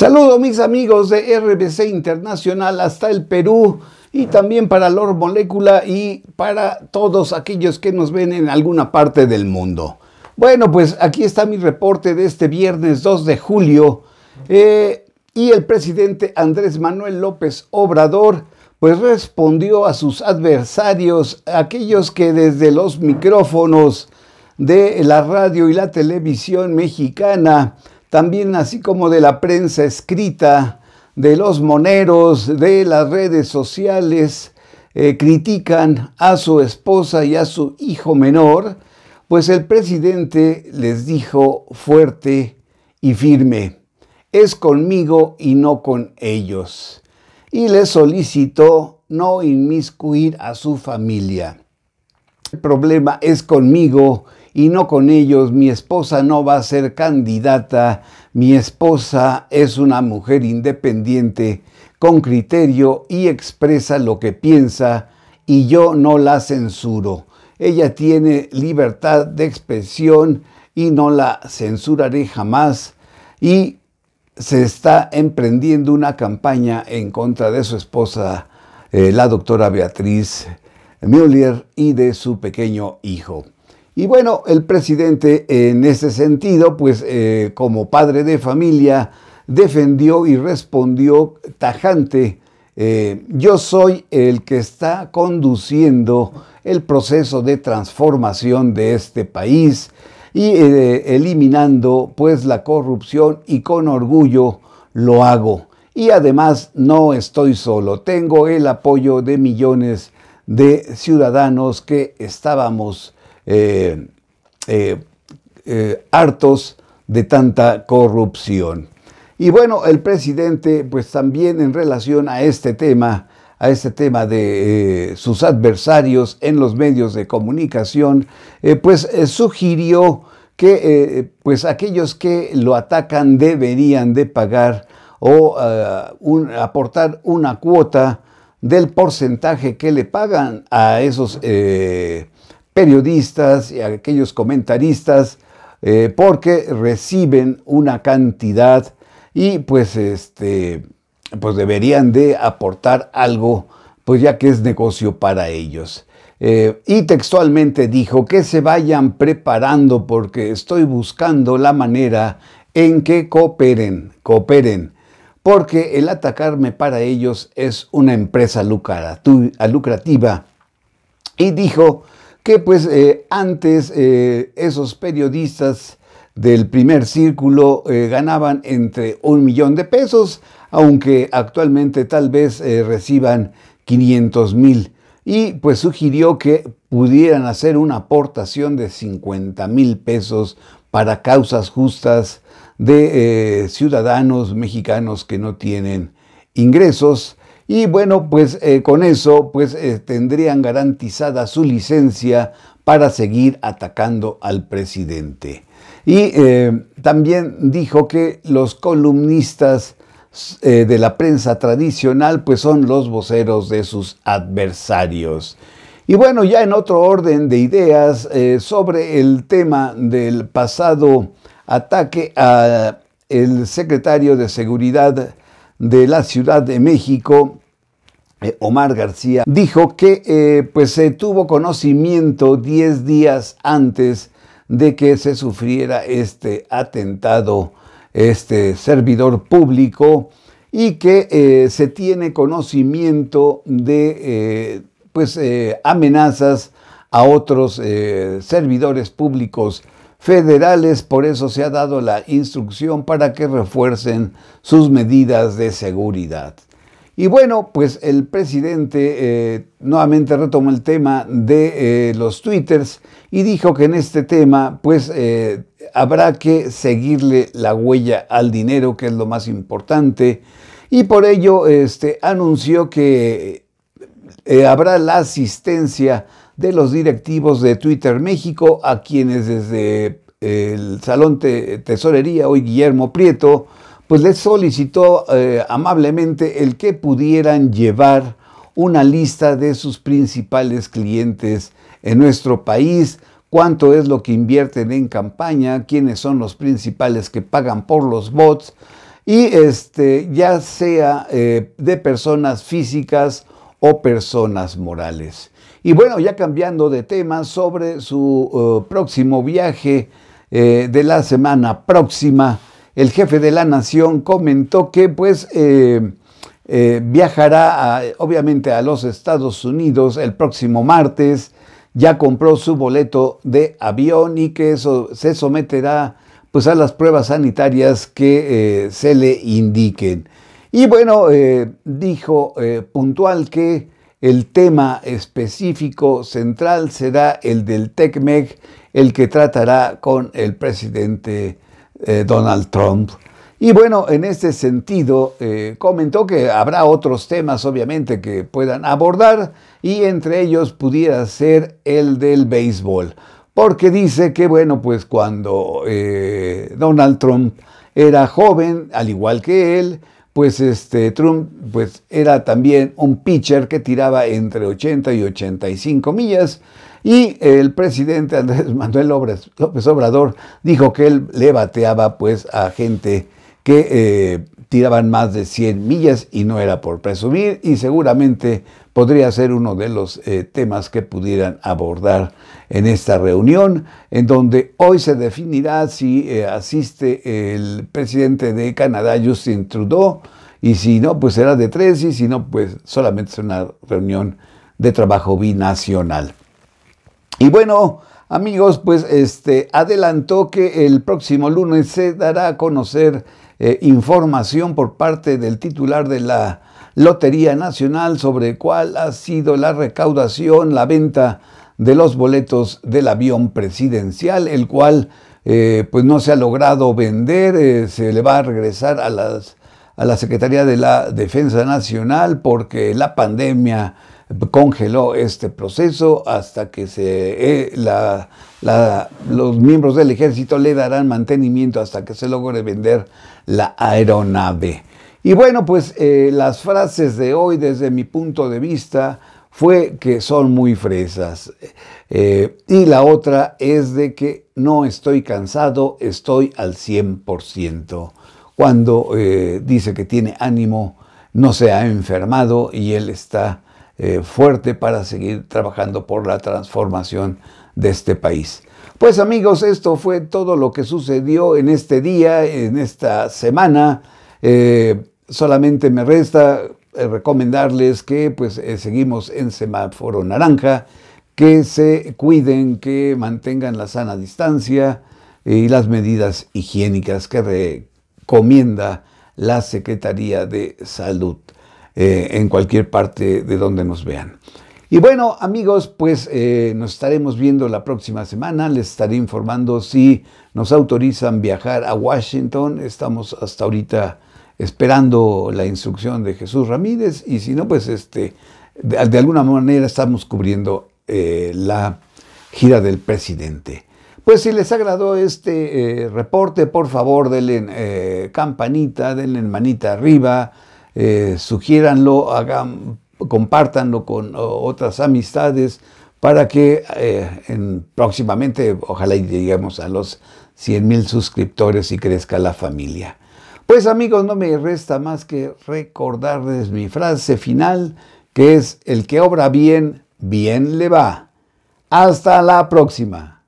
Saludos mis amigos de RBC Internacional hasta el Perú y también para Lord Molécula y para todos aquellos que nos ven en alguna parte del mundo. Bueno, pues aquí está mi reporte de este viernes 2 de julio eh, y el presidente Andrés Manuel López Obrador pues respondió a sus adversarios, aquellos que desde los micrófonos de la radio y la televisión mexicana también así como de la prensa escrita, de los moneros, de las redes sociales, eh, critican a su esposa y a su hijo menor, pues el presidente les dijo fuerte y firme, es conmigo y no con ellos, y les solicitó no inmiscuir a su familia. El problema es conmigo y no con ellos. Mi esposa no va a ser candidata, mi esposa es una mujer independiente, con criterio y expresa lo que piensa y yo no la censuro. Ella tiene libertad de expresión y no la censuraré jamás y se está emprendiendo una campaña en contra de su esposa, eh, la doctora Beatriz Müller, y de su pequeño hijo. Y bueno, el presidente en ese sentido, pues eh, como padre de familia, defendió y respondió tajante, eh, yo soy el que está conduciendo el proceso de transformación de este país y eh, eliminando pues la corrupción y con orgullo lo hago. Y además no estoy solo, tengo el apoyo de millones de ciudadanos que estábamos eh, eh, eh, hartos de tanta corrupción. Y bueno, el presidente, pues también en relación a este tema, a este tema de sus adversarios en los medios de comunicación, pues sugirió que pues aquellos que lo atacan deberían de pagar o aportar una cuota del porcentaje que le pagan a esos periodistas y aquellos comentaristas eh, porque reciben una cantidad y pues este pues deberían de aportar algo pues ya que es negocio para ellos eh, y textualmente dijo que se vayan preparando porque estoy buscando la manera en que cooperen cooperen porque el atacarme para ellos es una empresa lucrativa y dijo que pues eh, antes eh, esos periodistas del primer círculo eh, ganaban entre un millón de pesos, aunque actualmente tal vez reciban 500 mil. Y pues sugirió que pudieran hacer una aportación de 50 mil pesos para causas justas de ciudadanos mexicanos que no tienen ingresos y bueno, pues eh, con eso pues eh, tendrían garantizada su licencia para seguir atacando al presidente. Y eh, también dijo que los columnistas de la prensa tradicional pues son los voceros de sus adversarios. Y bueno, ya en otro orden de ideas sobre el tema del pasado ataque a el secretario de Seguridad de la Ciudad de México, eh, Omar García, dijo que eh, pues se tuvo conocimiento 10 días antes de que se sufriera este atentado, este servidor público, y que eh, se tiene conocimiento de pues, amenazas a otros servidores públicos federales, por eso se ha dado la instrucción para que refuercen sus medidas de seguridad. Y bueno, pues el presidente eh, nuevamente retomó el tema de eh, los twitters y dijo que en este tema pues eh, habrá que seguirle la huella al dinero, que es lo más importante. Y por ello este, anunció que habrá la asistencia de los directivos de Twitter México, a quienes desde eh, el Salón de Tesorería, hoy Guillermo Prieto, pues les solicitó eh, amablemente el que pudieran llevar una lista de sus principales clientes en nuestro país, cuánto es lo que invierten en campaña, quiénes son los principales que pagan por los bots, y este, ya sea eh, de personas físicas o personas morales. Y bueno, ya cambiando de tema sobre su eh, próximo viaje eh, de la semana próxima, el jefe de la nación comentó que pues eh, viajará obviamente a los Estados Unidos el próximo martes, ya compró su boleto de avión y que eso se someterá pues a las pruebas sanitarias que se le indiquen. Y bueno, eh, dijo eh, puntual que el tema específico central será el del TECMEC, el que tratará con el presidente eh, Donald Trump. Y bueno, en este sentido, comentó que habrá otros temas, obviamente, que puedan abordar y entre ellos pudiera ser el del béisbol. Porque dice que, bueno, pues cuando Donald Trump era joven, al igual que él, pues este, Trump pues era también un pitcher que tiraba entre 80 y 85 millas y el presidente Andrés Manuel López Obrador dijo que él le bateaba pues a gente que eh, tiraban más de 100 millas y no era por presumir y seguramente podría ser uno de los eh, temas que pudieran abordar en esta reunión, en donde hoy se definirá si eh, asiste el presidente de Canadá, Justin Trudeau, y si no, pues será de tres, y si no, pues solamente es una reunión de trabajo binacional. Y bueno, Amigos, pues este adelantó que el próximo lunes se dará a conocer eh, información por parte del titular de la Lotería Nacional sobre cuál ha sido la recaudación, la venta de los boletos del avión presidencial, el cual eh, pues no se ha logrado vender, eh, se le va a regresar a, las, a la Secretaría de la Defensa Nacional porque la pandemia congeló este proceso hasta que se, eh, los miembros del ejército le darán mantenimiento hasta que se logre vender la aeronave. Y bueno, pues eh, las frases de hoy desde mi punto de vista fue que son muy fresas. Eh, y la otra es de que no estoy cansado, estoy al 100%. Cuando dice que tiene ánimo, no se ha enfermado y él está eh, fuerte para seguir trabajando por la transformación de este país. Pues amigos, esto fue todo lo que sucedió en este día, en esta semana. Eh, solamente me resta eh, recomendarles que pues seguimos en semáforo naranja, que se cuiden, que mantengan la sana distancia y las medidas higiénicas que recomienda la Secretaría de Salud. Eh, en cualquier parte de donde nos vean. Y bueno, amigos, pues eh, nos estaremos viendo la próxima semana. Les estaré informando si nos autorizan viajar a Washington. Estamos hasta ahorita esperando la instrucción de Jesús Ramírez y si no, pues este, de, alguna manera estamos cubriendo eh, la gira del presidente. Pues si les agradó este reporte, por favor denle campanita, denle manita arriba eh, sugiéranlo, hagan, compártanlo con otras amistades para que eh, en, próximamente, ojalá lleguemos a los 100 mil suscriptores y crezca la familia. Pues amigos, no me resta más que recordarles mi frase final, que es, el que obra bien, bien le va. Hasta la próxima.